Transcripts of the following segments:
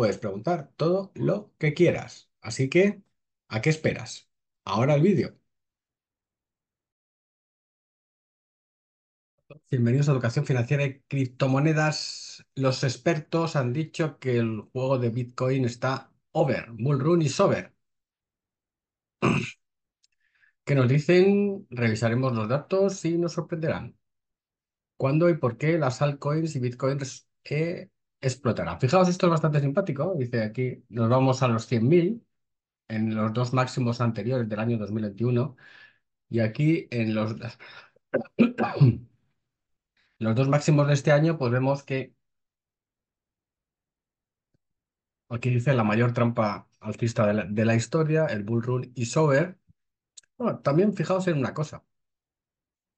puedes preguntar todo lo que quieras. Así que, ¿a qué esperas? Ahora el vídeo. Bienvenidos a Educación Financiera y Criptomonedas. Los expertos han dicho que el juego de Bitcoin está over, bull run is over. ¿Qué nos dicen? Revisaremos los datos y nos sorprenderán. ¿Cuándo y por qué las altcoins y bitcoins eh, explotará. Fijaos, esto es bastante simpático. Dice aquí, nos vamos a los 100.000 en los dos máximos anteriores del año 2021 y aquí en los, los dos máximos de este año, pues vemos que aquí dice la mayor trampa alcista de la, historia, el bull run y sober. Bueno, también fijaos en una cosa.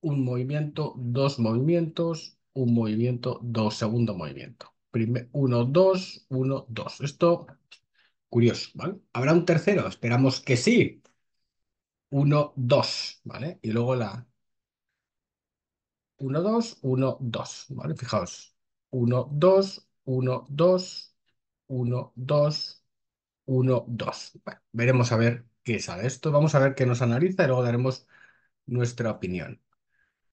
Un movimiento, dos movimientos, un movimiento, dos segundo movimiento. 1, 2, 1, 2. Esto, curioso, ¿vale? ¿Habrá un tercero? Esperamos que sí. 1, 2, ¿vale? Y luego la 1, 2, 1, 2, ¿vale? Fijaos. 1, 2, 1, 2, 1, 2, 1, 2. Bueno, veremos a ver qué sale esto. Vamos a ver qué nos analiza y luego daremos nuestra opinión.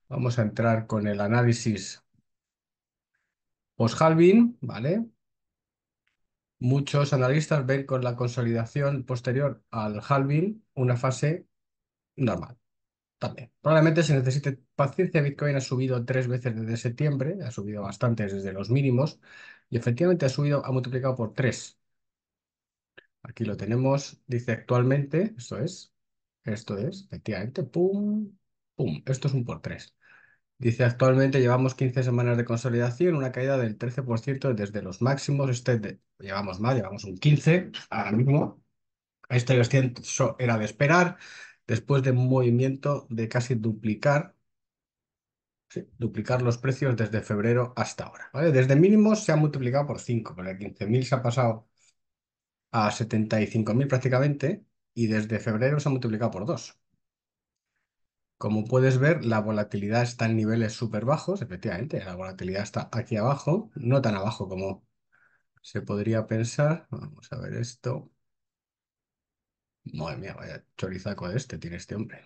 Vamos a entrar con el análisis Post-halving, pues, ¿vale? Muchos analistas ven con la consolidación posterior al halving una fase normal. También. Probablemente se necesite paciencia. Bitcoin ha subido tres veces desde septiembre, ha subido bastante desde los mínimos y efectivamente ha subido, ha multiplicado por tres. Aquí lo tenemos, dice actualmente, esto es, esto es, efectivamente, pum, pum, esto es un por tres. Dice, actualmente llevamos 15 semanas de consolidación, una caída del 13% desde los máximos. Este llevamos más, llevamos un 15 ahora mismo. Este era de esperar después de un movimiento de casi duplicar, duplicar los precios desde febrero hasta ahora. Desde mínimos se ha multiplicado por 5, porque 15.000 se ha pasado a 75.000 prácticamente y desde febrero se ha multiplicado por 2. Como puedes ver, la volatilidad está en niveles súper bajos, efectivamente, la volatilidad está aquí abajo, no tan abajo como se podría pensar. Vamos a ver esto. Madre mía, vaya chorizaco de este tiene este hombre.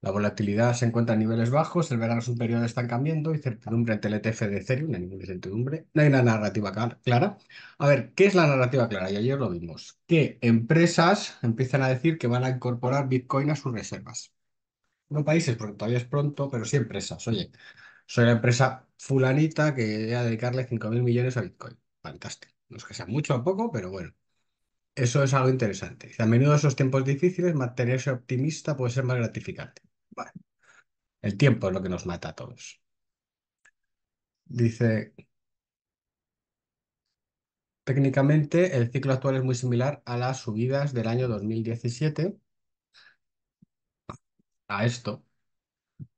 La volatilidad se encuentra en niveles bajos, el verano superior está cambiando y certidumbre incertidumbre en de cero, no hay ninguna incertidumbre, no hay una narrativa clara. A ver, ¿qué es la narrativa clara? Y ayer lo vimos, que empresas empiezan a decir que van a incorporar Bitcoin a sus reservas no países, porque todavía es pronto, pero sí empresas. Oye, soy la empresa fulanita que voy a dedicarle 5.000 millones a Bitcoin. Fantástico. No es que sea mucho o poco, pero bueno, eso es algo interesante. A menudo en esos tiempos difíciles, mantenerse optimista puede ser más gratificante. Vale. El tiempo es lo que nos mata a todos. Dice, técnicamente el ciclo actual es muy similar a las subidas del año 2017 a esto.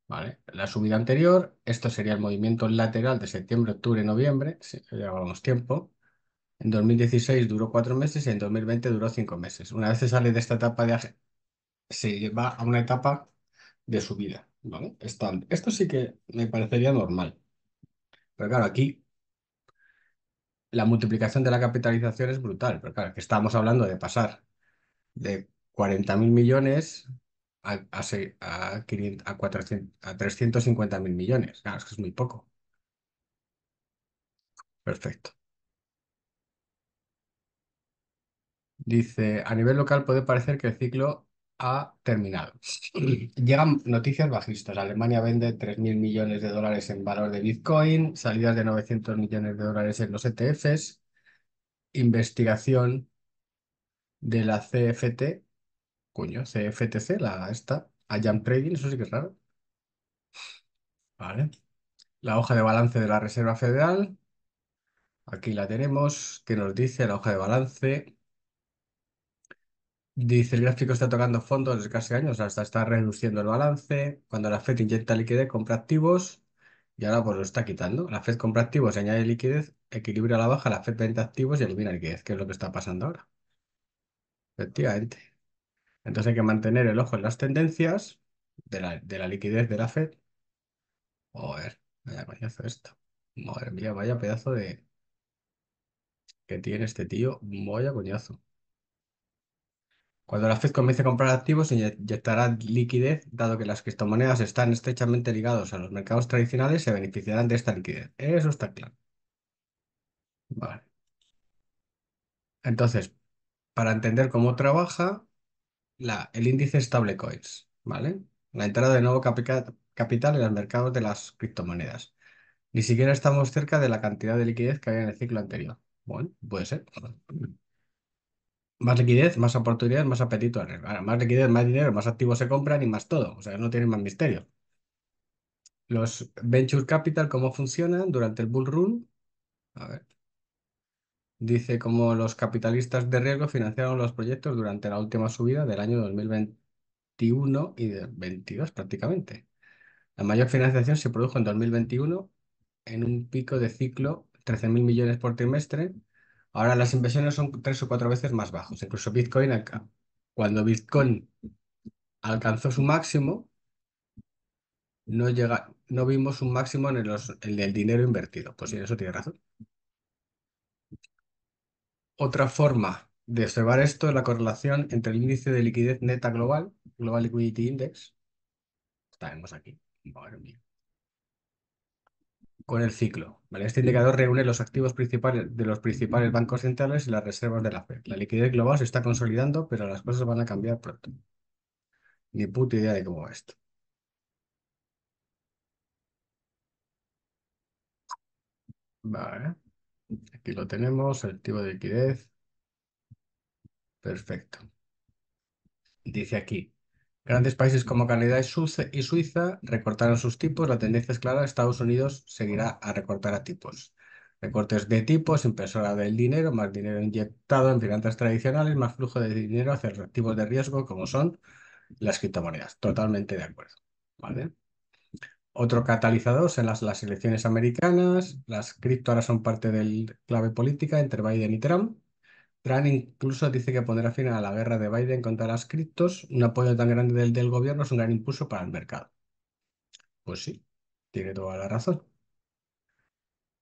¿vale? La subida anterior, esto sería el movimiento lateral de septiembre, octubre, noviembre, si llevábamos tiempo. En 2016 duró cuatro meses y en 2020 duró cinco meses. Una vez se sale de esta etapa de se va a una etapa de subida. ¿vale? Esto, esto sí que me parecería normal. Pero claro, aquí la multiplicación de la capitalización es brutal. Pero claro, que estábamos hablando de pasar de 40.000 millones a, a, a 350 mil millones. Claro, es que es muy poco. Perfecto. Dice, a nivel local puede parecer que el ciclo ha terminado. Llegan noticias bajistas. Alemania vende 3.000 millones de dólares en valor de Bitcoin, salidas de 900 millones de dólares en los ETFs, investigación de la CFT CFTC, la esta. Jump Trading, eso sí que es raro. Vale. La hoja de balance de la Reserva Federal. Aquí la tenemos, que nos dice la hoja de balance. Dice el gráfico está tocando fondos desde casi años, o sea, hasta está reduciendo el balance. Cuando la Fed inyecta liquidez, compra activos y ahora pues lo está quitando. La Fed compra activos, añade liquidez, equilibra la baja, la Fed vende activos y elimina liquidez, que es lo que está pasando ahora. Efectivamente. Entonces hay que mantener el ojo en las tendencias de la, liquidez de la Fed. Joder, vaya coñazo esto. Madre mía, vaya pedazo de... que tiene este tío. Vaya coñazo. Cuando la Fed comience a comprar activos, inyectará liquidez, dado que las criptomonedas están estrechamente ligados a los mercados tradicionales, se beneficiarán de esta liquidez. Eso está claro. Vale. Entonces, para entender cómo trabaja, el índice stablecoins, ¿vale? La entrada de nuevo capital en los mercados de las criptomonedas. Ni siquiera estamos cerca de la cantidad de liquidez que había en el ciclo anterior. Bueno, puede ser. Más liquidez, más oportunidades, más apetito. Ahora, más liquidez, más dinero, más activos se compran y más todo. O sea, no tienen más misterio. Los venture capital, ¿cómo funcionan durante el bull run? A ver. Dice como los capitalistas de riesgo financiaron los proyectos durante la última subida del año 2021 y del 22 prácticamente. La mayor financiación se produjo en 2021 en un pico de ciclo 13.000 millones por trimestre. Ahora las inversiones son tres o cuatro veces más bajas. Incluso Bitcoin, cuando Bitcoin alcanzó su máximo, no, llega, no vimos un máximo en el, del dinero invertido. Pues en eso tiene razón. Otra forma de observar esto es la correlación entre el índice de liquidez neta global, Global Liquidity Index, estaremos aquí, con el ciclo. Este indicador reúne los activos principales de los principales bancos centrales y las reservas de la Fed. La liquidez global se está consolidando, pero las cosas van a cambiar pronto. Ni puta idea de cómo va esto. Vale. Aquí lo tenemos, el tipo de liquidez. Perfecto. Dice aquí, Grandes países como Canadá y Suiza recortaron sus tipos. La tendencia es clara. Estados Unidos seguirá a recortar a tipos. Recortes de tipos, impresora del dinero, más dinero inyectado en finanzas tradicionales, más flujo de dinero hacia activos de riesgo como son las criptomonedas. Totalmente de acuerdo. ¿Vale? otro catalizador son las, elecciones americanas, las cripto ahora son parte del clave política entre Biden y Trump. Trump incluso dice que pondrá fin a la guerra de Biden contra las criptos. Un apoyo tan grande del, del gobierno es un gran impulso para el mercado. Pues sí, tiene toda la razón.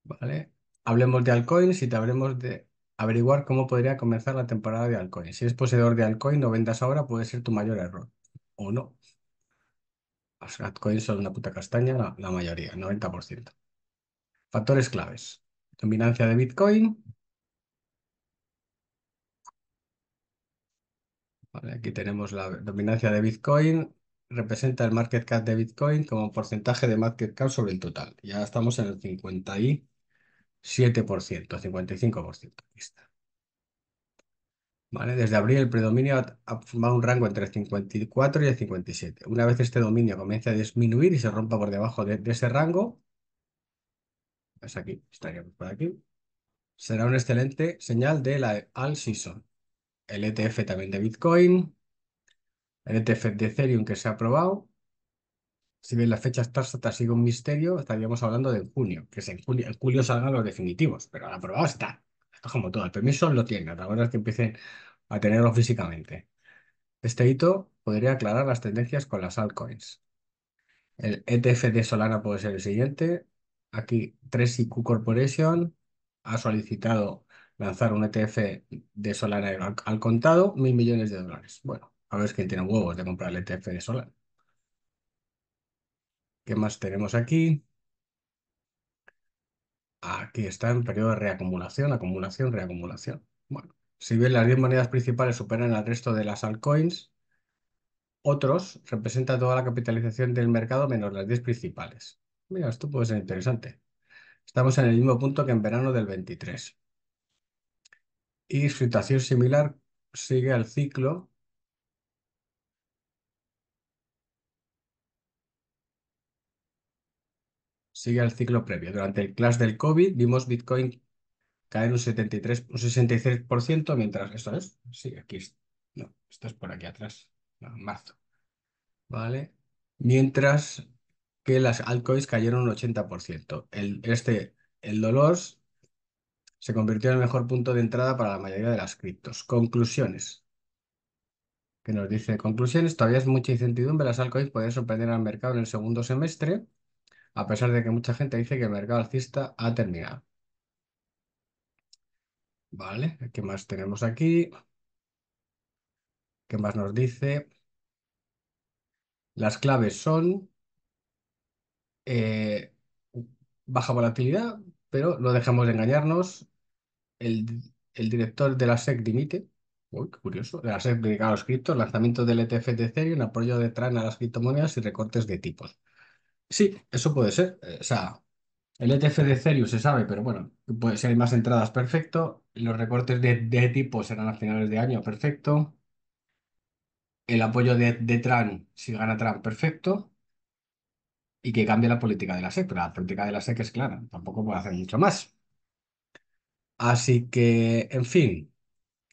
Vale. Hablemos de altcoins y te habremos de averiguar cómo podría comenzar la temporada de altcoins. Si eres poseedor de Alcoin o vendas ahora, puede ser tu mayor error. O no. Las altcoins son una puta castaña, la, mayoría, mayoría, 90%. Factores claves. Dominancia de Bitcoin. Vale, aquí tenemos la dominancia de Bitcoin. Representa el market cap de Bitcoin como porcentaje de market cap sobre el total. Ya estamos en el 57%, 55%. Aquí desde abril el predominio ha, un rango entre el 54 y el 57. Una vez este dominio comience a disminuir y se rompa por debajo de, ese rango, aquí, estaríamos por aquí, será una excelente señal de la all season. El ETF también de Bitcoin, el ETF de Ethereum que se ha aprobado. Si bien fecha está ha sigue un misterio, estaríamos hablando de junio, que es en julio, en julio salgan los definitivos, pero aprobado está como todo, el permiso lo tiene, la verdad es que empiecen a tenerlo físicamente. Este hito podría aclarar las tendencias con las altcoins. El ETF de Solana puede ser el siguiente. Aquí 3IQ Corporation ha solicitado lanzar un ETF de Solana al, contado, mil millones de dólares. Bueno, a ver quién tiene huevos de comprar el ETF de Solana. ¿Qué más tenemos aquí? Aquí está en periodo de reacumulación, acumulación, reacumulación. Bueno, si bien las 10 monedas principales superan al resto de las altcoins, otros representan toda la capitalización del mercado menos las 10 principales. Mira, esto puede ser interesante. Estamos en el mismo punto que en verano del 23. Y situación similar sigue al ciclo sigue al ciclo previo. Durante el clash del COVID vimos Bitcoin caer un 73, 66%, mientras esto es, sí, aquí no, esto es por aquí atrás, no, marzo, ¿vale? Mientras que las altcoins cayeron un 80%. El, este, el dolor se convirtió en el mejor punto de entrada para la mayoría de las criptos. Conclusiones. Que nos dice, conclusiones, todavía es mucha incertidumbre, las altcoins podrían sorprender al mercado en el segundo semestre, a pesar de que mucha gente dice que el mercado alcista ha terminado. Vale, ¿qué más tenemos aquí? ¿Qué más nos dice? Las claves son eh, baja volatilidad, pero no dejemos de engañarnos. El, director de la SEC dimite. Uy, qué curioso. la SEC dedicada a los criptos, lanzamiento del ETF de un apoyo de Tran a las criptomonedas y recortes de tipos. Sí, eso puede ser. Eh, o sea, el ETF de Celius se sabe, pero bueno, puede, si hay más entradas, perfecto. Los recortes de, de tipo serán a finales de año, perfecto. El apoyo de, de si gana TRAN, perfecto. Y que cambie la política de la SEC, la política de la SEC es clara, tampoco puede hacer mucho más. Así que, en fin,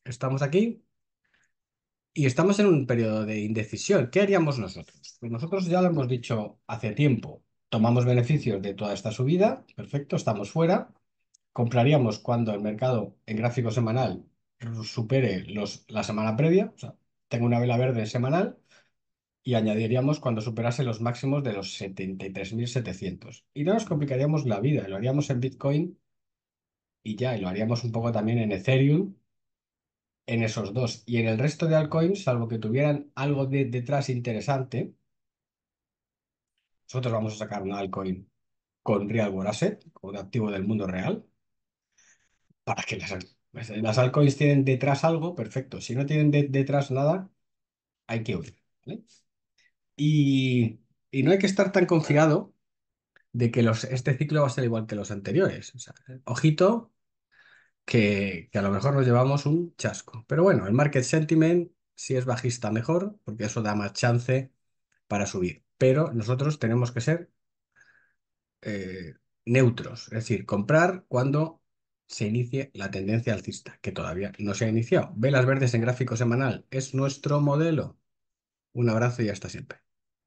estamos aquí. Y estamos en un periodo de indecisión. ¿Qué haríamos nosotros? Pues nosotros ya lo hemos dicho hace tiempo. Tomamos beneficios de toda esta subida, perfecto, estamos fuera. Compraríamos cuando el mercado en gráfico semanal supere los, la semana previa, o sea, tengo una vela verde semanal, y añadiríamos cuando superase los máximos de los 73.700. Y no nos complicaríamos la vida, lo haríamos en Bitcoin y ya, y lo haríamos un poco también en Ethereum, en esos dos. Y en el resto de altcoins, salvo que tuvieran algo de, detrás interesante, nosotros vamos a sacar un altcoin con real world asset, con un activo del mundo real, para que las, altcoins tienen detrás algo, perfecto. Si no tienen detrás nada, hay que huir. Y, no hay que estar tan confiado de que los, este ciclo va a ser igual que los anteriores. O sea, ojito que, a lo mejor nos llevamos un chasco. Pero bueno, el market sentiment, si es bajista, mejor, porque eso da más chance para subir. Pero nosotros tenemos que ser eh, neutros, es decir, comprar cuando se inicie la tendencia alcista, que todavía no se ha iniciado. Velas verdes en gráfico semanal es nuestro modelo. Un abrazo y hasta siempre.